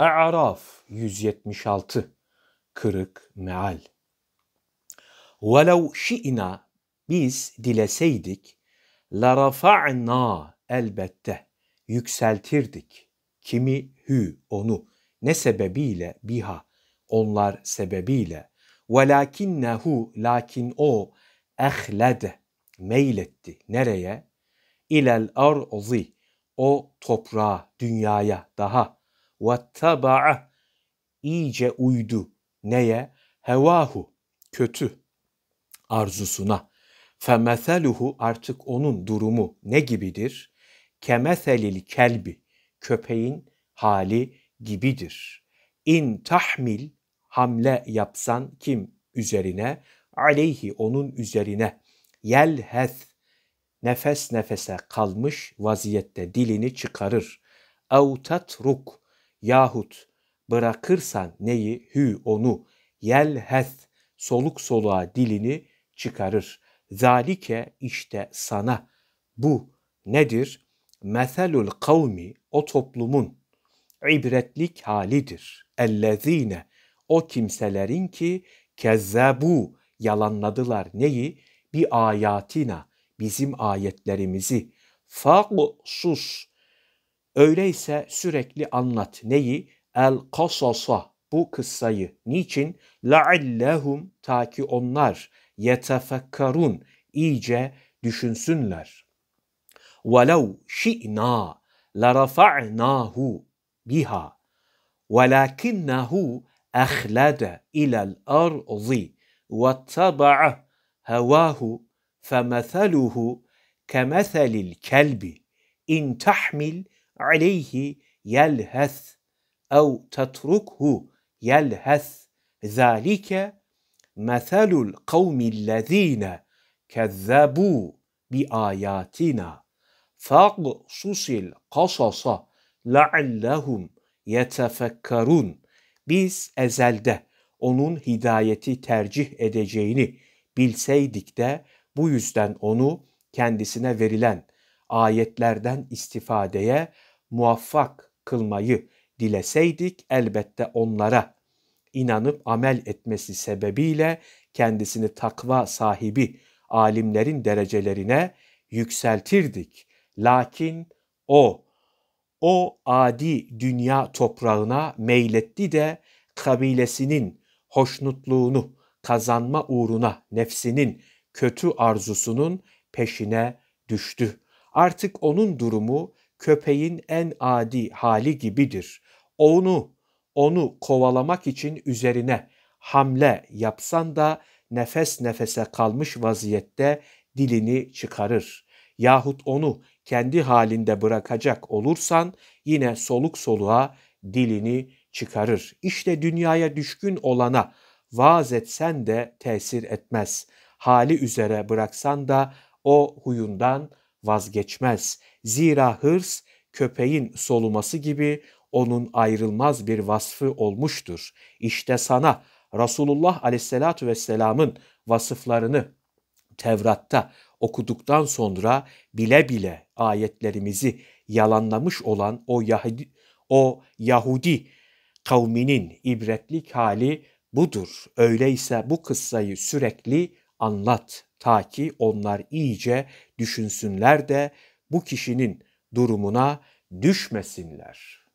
A'raf 176 Kırık meal وَلَوْ شِئْنَا Biz dileseydik لَرَفَعْنَا Elbette yükseltirdik. Kimi hü onu ne sebebiyle biha onlar sebebiyle velakinnehu lakin o ehlede meyletti nereye ilel arzi o toprağa dünyaya daha vettaba'a iyice uydu. Neye? Hevahu kötü arzusuna. Femeseluhu artık onun durumu ne gibidir? Kemeselil kelbi köpeğin hali gibidir. İn tahmil hamle yapsan kim üzerine? Aleyhi onun üzerine. Yelhez nefes nefese kalmış vaziyette dilini çıkarır. Ev tatruk Yahut bırakırsan neyi hü onu yelhez soluk soluğa dilini çıkarır. Zalike işte sana bu nedir? Meselul kavmi o toplumun ibretlik halidir. Ellezine o kimselerin ki kikezzebu yalanladılar neyi? bir ayatina bizim ayetlerimizi. Fagsus Öyleyse sürekli anlat neyi? El kasasa bu kıssayı. Niçin? Laallehum ta ki onlar yetefekkarun iyice düşünsünler. Velev şi'na la rafa'nahu biha velakinnehu ila al arzi ve taba'a hevahu femetheluhu kemethelil kelbi in tahmil aleyhi yelhes ev tatrukhu yelhes zalike meselul kavmillezinekezzebu bi ayatina faqsusil kasasa leallehum yetefekkarun biz ezelde onun hidayeti tercih edeceğini bilseydik de bu yüzden onu kendisine verilen ayetlerden istifadeye muvaffak kılmayı dileseydik elbette onlara inanıp amel etmesi sebebiyle kendisini takva sahibi alimlerin derecelerine yükseltirdik. Lakin o o adi dünya toprağına meyletti de kabilesinin hoşnutluğunu kazanma uğruna nefsinin kötü arzusunun peşine düştü. Artık onun durumu köpeğin en adi hali gibidir. Onu, onu kovalamak için üzerine hamle yapsan da nefes nefese kalmış vaziyette dilini çıkarır. Yahut onu kendi halinde bırakacak olursan yine soluk soluğa dilini çıkarır. İşte dünyaya düşkün olana vaaz etsen de tesir etmez. Hali üzere bıraksan da o huyundan vazgeçmez. Zira hırs köpeğin soluması gibi onun ayrılmaz bir vasfı olmuştur. İşte sana Resulullah aleyhissalatü vesselamın vasıflarını Tevrat'ta okuduktan sonra bile bile ayetlerimizi yalanlamış olan o Yahudi, o Yahudi kavminin ibretlik hali budur. Öyleyse bu kıssayı sürekli anlat. Ta ki onlar iyice düşünsünler de bu kişinin durumuna düşmesinler.